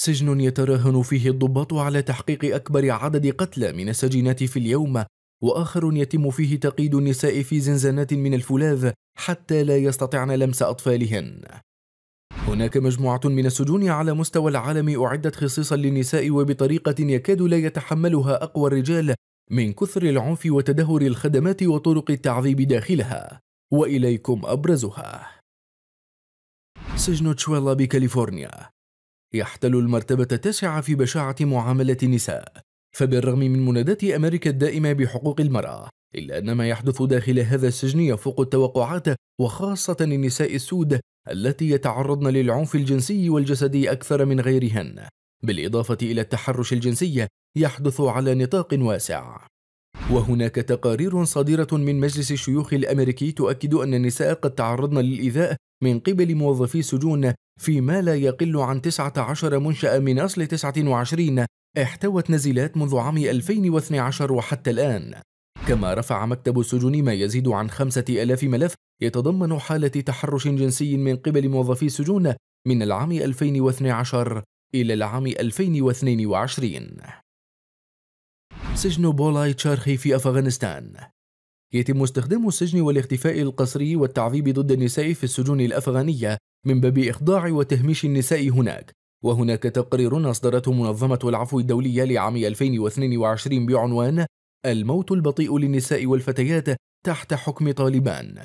سجن يتراهن فيه الضباط على تحقيق أكبر عدد قتلى من السجينات في اليوم وآخر يتم فيه تقييد النساء في زنزانات من الفولاذ حتى لا يستطعن لمس أطفالهن هناك مجموعة من السجون على مستوى العالم أعدت خصيصا للنساء وبطريقة يكاد لا يتحملها أقوى الرجال من كثر العنف وتدهور الخدمات وطرق التعذيب داخلها وإليكم أبرزها سجن تشويلا بكاليفورنيا يحتل المرتبة التاسعة في بشاعة معاملة النساء فبالرغم من منادات أمريكا الدائمة بحقوق المرأة إلا أن ما يحدث داخل هذا السجن يفوق التوقعات وخاصة النساء السود التي يتعرضن للعنف الجنسي والجسدي أكثر من غيرهن بالإضافة إلى التحرش الجنسي يحدث على نطاق واسع وهناك تقارير صادرة من مجلس الشيوخ الأمريكي تؤكد أن النساء قد تعرضن للإيذاء من قبل موظفي السجون في ما لا يقل عن 19 منشأة من أصل 29 احتوت نزيلات منذ عام 2012 وحتى الآن كما رفع مكتب السجون ما يزيد عن 5000 ملف يتضمن حالة تحرش جنسي من قبل موظفي السجون من العام 2012 إلى العام 2022 سجن بولاي تشارخي في أفغانستان يتم استخدام السجن والاختفاء القسري والتعذيب ضد النساء في السجون الأفغانية من باب إخضاع وتهميش النساء هناك وهناك تقرير أصدرته منظمة العفو الدولية لعام 2022 بعنوان الموت البطيء للنساء والفتيات تحت حكم طالبان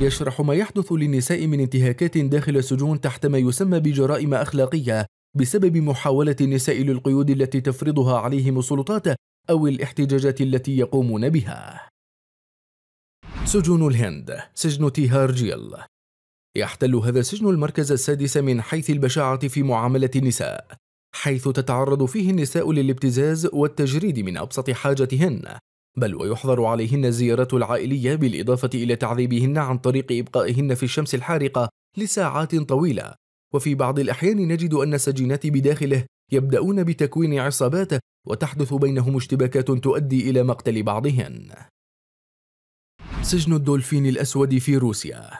يشرح ما يحدث للنساء من انتهاكات داخل السجون تحت ما يسمى بجرائم أخلاقية بسبب محاولة النساء للقيود التي تفرضها عليهم السلطات أو الاحتجاجات التي يقومون بها سجون الهند سجن تيهار جيل يحتل هذا السجن المركز السادس من حيث البشاعة في معاملة النساء حيث تتعرض فيه النساء للابتزاز والتجريد من أبسط حاجتهن بل ويحظر عليهن الزيارات العائلية بالإضافة إلى تعذيبهن عن طريق إبقائهن في الشمس الحارقة لساعات طويلة وفي بعض الأحيان نجد أن السجينات بداخله يبدأون بتكوين عصابات وتحدث بينهم اشتباكات تؤدي إلى مقتل بعضهن سجن الدولفين الأسود في روسيا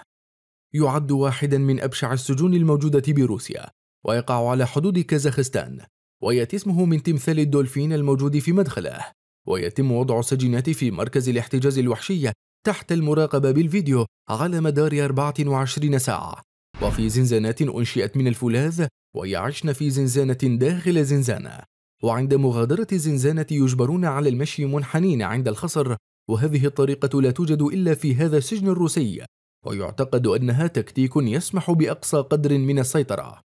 يعد واحدا من أبشع السجون الموجودة بروسيا ويقع على حدود كازاخستان ويأتي اسمه من تمثال الدولفين الموجود في مدخله ويتم وضع السجينات في مركز الاحتجاز الوحشي تحت المراقبة بالفيديو على مدار 24 ساعة وفي زنزانات أنشئت من الفولاذ ويعشن في زنزانة داخل زنزانة وعند مغادرة الزنزانة يجبرون على المشي منحنين عند الخصر وهذه الطريقة لا توجد إلا في هذا السجن الروسي ويعتقد أنها تكتيك يسمح بأقصى قدر من السيطرة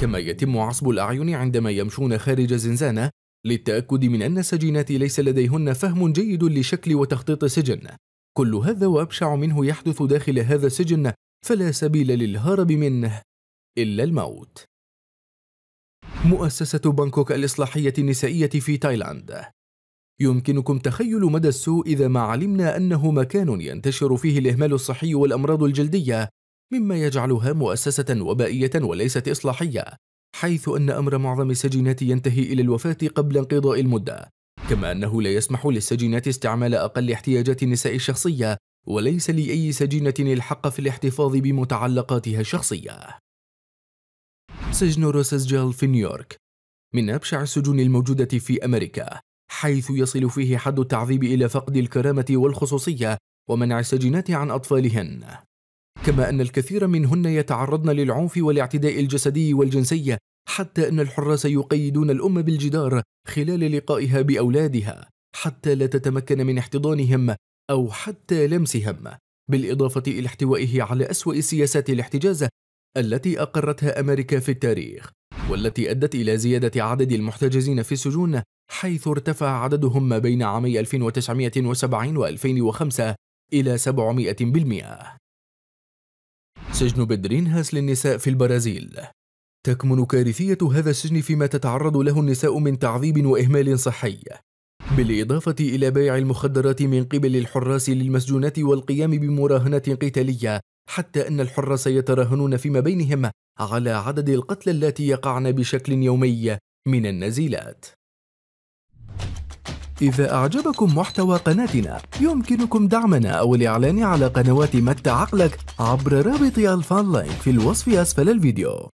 كما يتم عصب الأعين عندما يمشون خارج زنزانة للتأكد من أن السجينات ليس لديهن فهم جيد لشكل وتخطيط سجن كل هذا وأبشع منه يحدث داخل هذا السجن فلا سبيل للهرب منه إلا الموت مؤسسة بانكوك الإصلاحية النسائية في تايلاند يمكنكم تخيل مدى السوء إذا ما علمنا أنه مكان ينتشر فيه الإهمال الصحي والأمراض الجلدية مما يجعلها مؤسسة وبائية وليست إصلاحية حيث أن أمر معظم السجينات ينتهي إلى الوفاة قبل انقضاء المدة كما أنه لا يسمح للسجينات استعمال أقل احتياجات النساء الشخصية وليس لأي سجينة الحق في الاحتفاظ بمتعلقاتها الشخصية سجن روسسجال في نيويورك من أبشع السجون الموجودة في أمريكا حيث يصل فيه حد التعذيب إلى فقد الكرامة والخصوصية ومنع السجنات عن أطفالهن كما أن الكثير منهن يتعرضن للعنف والاعتداء الجسدي والجنسي حتى أن الحراس يقيدون الأم بالجدار خلال لقائها بأولادها حتى لا تتمكن من احتضانهم أو حتى لمسهم بالإضافة إلى احتوائه على أسوأ سياسات الاحتجاز التي أقرتها أمريكا في التاريخ والتي أدت إلى زيادة عدد المحتجزين في السجون حيث ارتفع عددهم ما بين عامي 1970 و 2005 إلى 700%. سجن بدرينهاس للنساء في البرازيل تكمن كارثية هذا السجن فيما تتعرض له النساء من تعذيب وإهمال صحي بالإضافة إلى بيع المخدرات من قبل الحراس للمسجونات والقيام بمراهنة قتالية حتى أن الحراس يتراهنون فيما بينهم على عدد القتلى التي يقعن بشكل يومي من النزيلات إذا أعجبكم محتوى قناتنا يمكنكم دعمنا أو الإعلان على قنوات متى عقلك عبر رابط الفان لاين في الوصف أسفل الفيديو